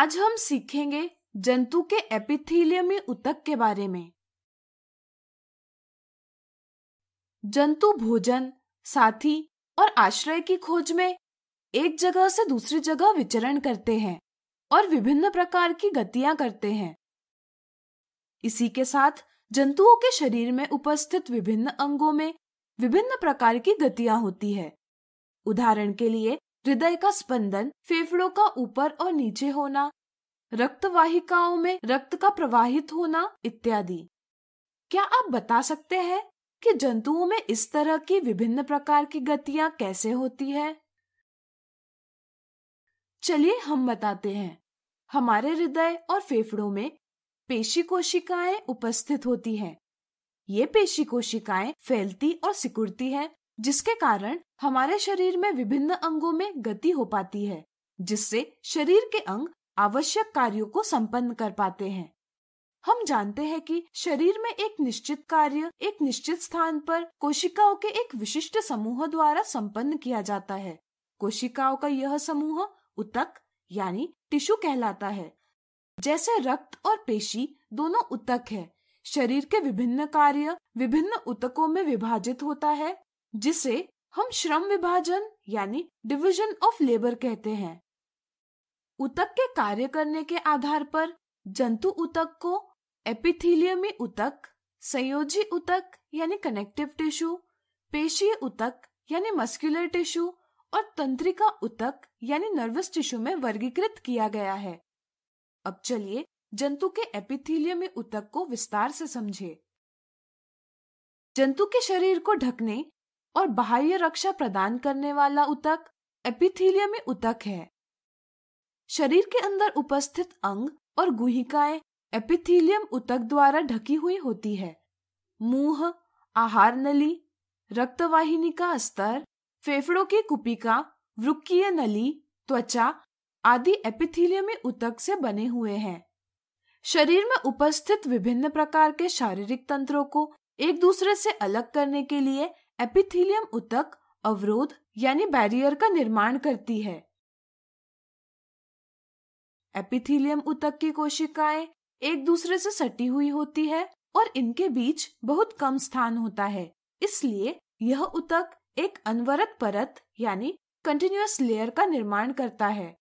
आज हम सीखेंगे जंतु के एपिथीलियमी उतक के बारे में जंतु भोजन साथी और आश्रय की खोज में एक जगह से दूसरी जगह विचरण करते हैं और विभिन्न प्रकार की गतियां करते हैं इसी के साथ जंतुओं के शरीर में उपस्थित विभिन्न अंगों में विभिन्न प्रकार की गतियां होती है उदाहरण के लिए हृदय का स्पंदन फेफड़ों का ऊपर और नीचे होना रक्तवाहिकाओं में रक्त का प्रवाहित होना इत्यादि क्या आप बता सकते हैं कि जंतुओं में इस तरह की विभिन्न प्रकार की गतियां कैसे होती है चलिए हम बताते हैं हमारे हृदय और फेफड़ों में पेशी कोशिकाएं उपस्थित होती हैं। ये पेशी कोशिकाएं फैलती और सिकुड़ती हैं जिसके कारण हमारे शरीर में विभिन्न अंगों में गति हो पाती है जिससे शरीर के अंग आवश्यक कार्यों को संपन्न कर पाते हैं हम जानते हैं कि शरीर में एक निश्चित कार्य एक निश्चित स्थान पर कोशिकाओं के एक विशिष्ट समूह द्वारा संपन्न किया जाता है कोशिकाओं का यह समूह उतक यानी टिश्यू कहलाता है जैसे रक्त और पेशी दोनों उतक है शरीर के विभिन्न कार्य विभिन्न उतकों में विभाजित होता है जिसे हम श्रम विभाजन यानी डिवीजन ऑफ लेबर कहते हैं उतक के कार्य करने के आधार पर जंतु उतक को एपिथीलियमी उतक संयोजी उतक यानी कनेक्टिव टिश्यू पेशीय उतक यानी मस्कुलर टिश्यू और तंत्रिका उतक यानी नर्वस टिश्यू में वर्गीकृत किया गया है अब चलिए जंतु के एपिथीलियमी उतक को विस्तार से समझे जंतु के शरीर को ढकने और बाह्य रक्षा प्रदान करने वाला उतक एपिथीलियम में उतक है शरीर के अंदर उपस्थित अंग और गुहिकाएं एपिथीलियम उतक द्वारा ढकी हुई होती है मुंह आहार नली रक्तवाहिनी का स्तर फेफड़ों की कुपिका वृक्कीय नली त्वचा आदि एपिथीलियम में उतक से बने हुए हैं शरीर में उपस्थित विभिन्न प्रकार के शारीरिक तंत्रों को एक दूसरे से अलग करने के लिए एपिथीलियम उतक अवरोध यानी बैरियर का निर्माण करती है एपिथीलियम उतक की कोशिकाएं एक दूसरे से सटी हुई होती है और इनके बीच बहुत कम स्थान होता है इसलिए यह उतक एक अनवरत परत यानी कंटिन्यूस लेयर का निर्माण करता है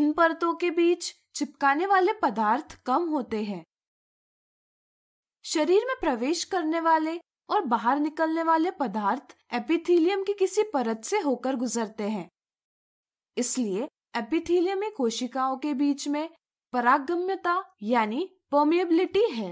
इन परतों के बीच चिपकाने वाले पदार्थ कम होते हैं शरीर में प्रवेश करने वाले और बाहर निकलने वाले पदार्थ एपिथीलियम की किसी परत से होकर गुजरते हैं इसलिए में कोशिकाओं के बीच में परागम्यता यानी परमिएबिलिटी है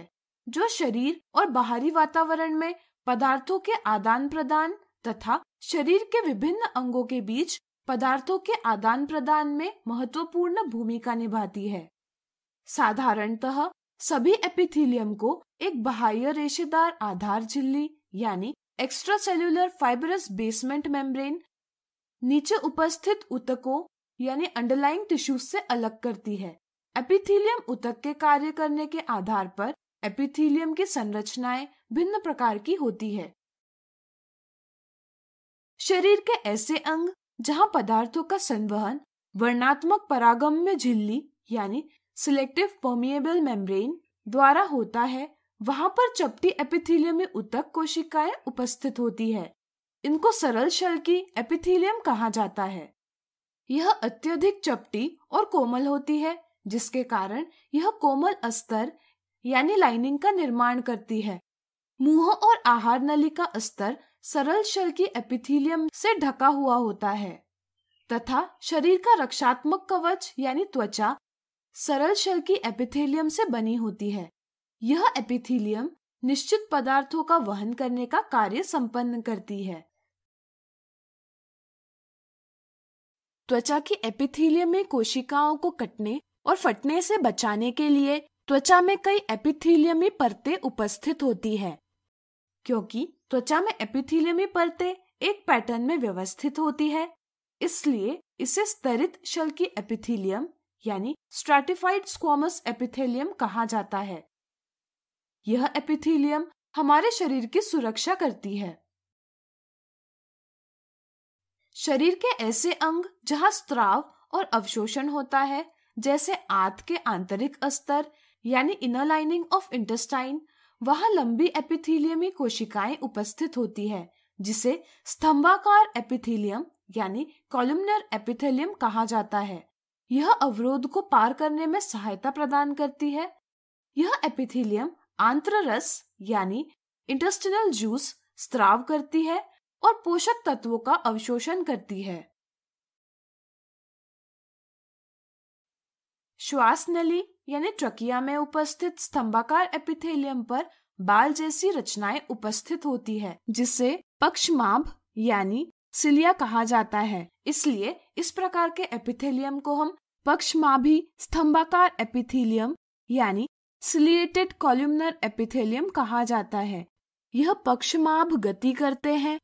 जो शरीर और बाहरी वातावरण में पदार्थों के आदान प्रदान तथा शरीर के विभिन्न अंगों के बीच पदार्थों के आदान प्रदान में महत्वपूर्ण भूमिका निभाती है साधारणतः सभी एपिथेलियम को एक बाह्य रेशेदार आधार झिल्ली यानी extracellular fibrous basement membrane नीचे उपस्थित उतकों यानी अंडरलाइंग टिश्यूज से अलग करती है एपिथेलियम उतक के कार्य करने के आधार पर एपिथेलियम की संरचनाएं भिन्न प्रकार की होती है शरीर के ऐसे अंग जहां पदार्थों का संवहन वर्णात्मक परागम में झिल्ली यानी सिलेक्टिव परमिएबल मेम्ब्रेन द्वारा होता है वहां पर चपटी एपिथीलियम में उतक कोशिकाएं उपस्थित होती है इनको सरल शल की एपिथीलियम कहा जाता है यह अत्यधिक चपटी और कोमल होती है जिसके कारण यह कोमल अस्तर यानी लाइनिंग का निर्माण करती है मुंह और आहार नली का अस्तर सरल शल की एपिथीलियम से ढका हुआ होता है तथा शरीर का रक्षात्मक कवच यानी त्वचा सरल शल की एपिथेलियम से बनी होती है यह एपिथेलियम निश्चित पदार्थों का वहन करने का कार्य संपन्न करती है त्वचा की एपिथेलियम में कोशिकाओं को कटने और फटने से बचाने के लिए त्वचा में कई एपिथेलियमी परतें उपस्थित होती है क्योंकि त्वचा में एपिथेलियमी परतें एक पैटर्न में व्यवस्थित होती है इसलिए इसे स्तरित शल की एपिथेलियम यानी स्ट्रेटिफाइड स्क्वामस एपिथेलियम कहा जाता है यह एपिथेलियम हमारे शरीर की सुरक्षा करती है शरीर के ऐसे अंग जहां स्त्राव और अवशोषण होता है जैसे आंत के आंतरिक अस्तर यानी इनर लाइनिंग ऑफ इंटेस्टाइन वहां लंबी एपिथीलियमी कोशिकाएं उपस्थित होती है जिसे स्तंभाकार एपिथीलियम यानी कॉलमनर एपिथेलियम कहा जाता है यह अवरोध को पार करने में सहायता प्रदान करती है यह एपिथिलियम आंत्ररस यानी इंटेस्टिनल जूस स्त्राव करती है और पोषक तत्वों का अवशोषण करती है श्वास नली यानी ट्रकिया में उपस्थित स्तंभाकार एपिथेलियम पर बाल जैसी रचनाएं उपस्थित होती है जिसे पक्षमाभ यानी सिलिया कहा जाता है इसलिए इस प्रकार के एपिथेलियम को हम पक्ष में भी स्तंभाकार एपिथेलियम यानी सिलिएटेड कॉल्यूमनर एपिथेलियम कहा जाता है यह पक्षमाभ गति करते हैं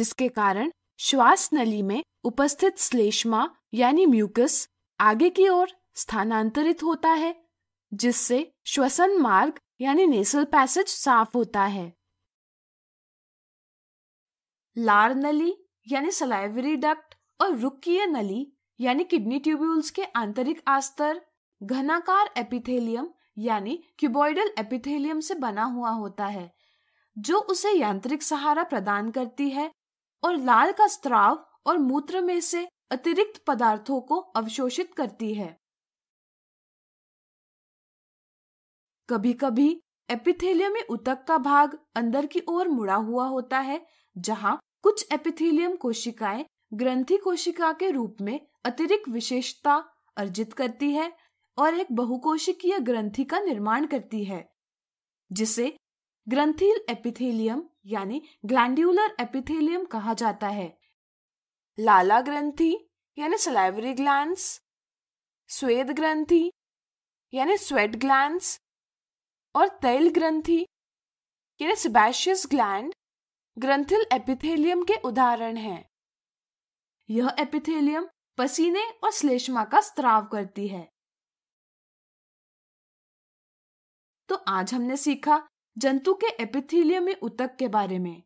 जिसके कारण श्वास नली में उपस्थित श्लेष्मा यानी म्यूकस आगे की ओर स्थानांतरित होता है जिससे श्वसन मार्ग यानी नेसल पैसेज साफ होता है लार नली यानी सलाइवरी डक्ट और रुकीय नली यानी किडनी ट्यूब्यूल्स के आंतरिक आस्तर घनाकार एपिथेलियम यानी क्यूबॉइडल एपिथेलियम से बना हुआ होता है जो उसे यांत्रिक सहारा प्रदान करती है और लाल का स्त्राव और मूत्र में से अतिरिक्त पदार्थों को अवशोषित करती है कभी कभी एपिथेलियम में उतक का भाग अंदर की ओर मुड़ा हुआ होता है जहां कुछ एपिथेलियम कोशिकाएं ग्रंथि कोशिका के रूप में अतिरिक्त विशेषता अर्जित करती है और एक बहुकोशिकीय ग्रंथि का निर्माण करती है जिसे ग्रंथिल एपिथेलियम यानी ग्लैंडुलर एपिथेलियम कहा जाता है लाला ग्रंथि यानी सलाइवरी ग्लैंड स्वेद ग्रंथि यानी स्वेट ग्लैंड और तैल ग्रंथि यानी सिबैशियस ग्लैंड ग्रंथिल एपिथेलियम के उदाहरण हैं यह एपिथेलियम पसीने और श्लेष्मा का स्त्राव करती है तो आज हमने सीखा जंतु के एपिथेलियम में उतक के बारे में